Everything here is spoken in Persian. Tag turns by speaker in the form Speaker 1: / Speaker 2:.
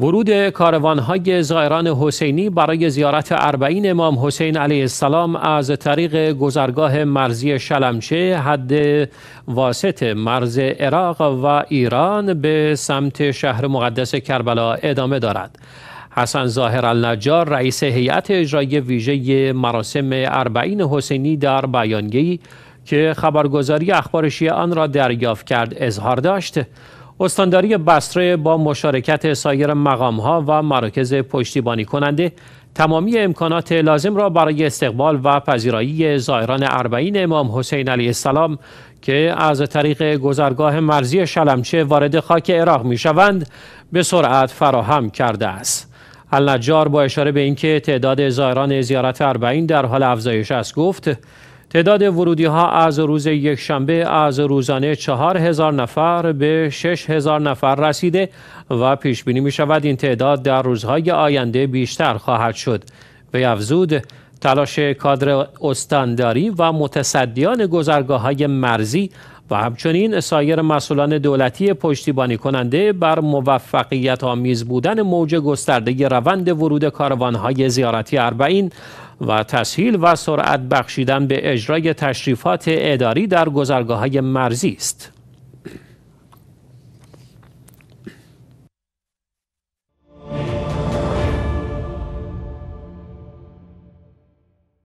Speaker 1: ورود های زائران حسینی برای زیارت اربعین امام حسین علیه السلام از طریق گذرگاه مرزی شلمچه حد واسط مرز عراق و ایران به سمت شهر مقدس کربلا ادامه دارد. حسن ظاهر النجار رئیس هیئت اجرایی ویژه مراسم اربعین حسینی در بیانگی که خبرگزاری اخبار آن را دریافت کرد اظهار داشت استانداری بسره با مشارکت سایر مقام ها و مراکز پشتیبانی کننده تمامی امکانات لازم را برای استقبال و پذیرایی زائران اربعین امام حسین علیه السلام که از طریق گذرگاه مرزی شلمچه وارد خاک عراق می شوند به سرعت فراهم کرده است. النجار با اشاره به اینکه تعداد زائران زیارت اربعین در حال افزایش است گفت تعداد ورودی ها از روز یکشنبه از روزانه چهار هزار نفر به شش هزار نفر رسیده و پیش بینی می شود این تعداد در روزهای آینده بیشتر خواهد شد. به افزود تلاش کادر استانداری و متصدیان گذرگاه های مرزی و همچنین سایر مسئولان دولتی پشتیبانی کننده بر موفقیت آمیز بودن موج گسترده روند ورود کاروانهای زیارتی اربعین و تسهیل و سرعت بخشیدن به اجرای تشریفات اداری در گذرگاه های مرزی است.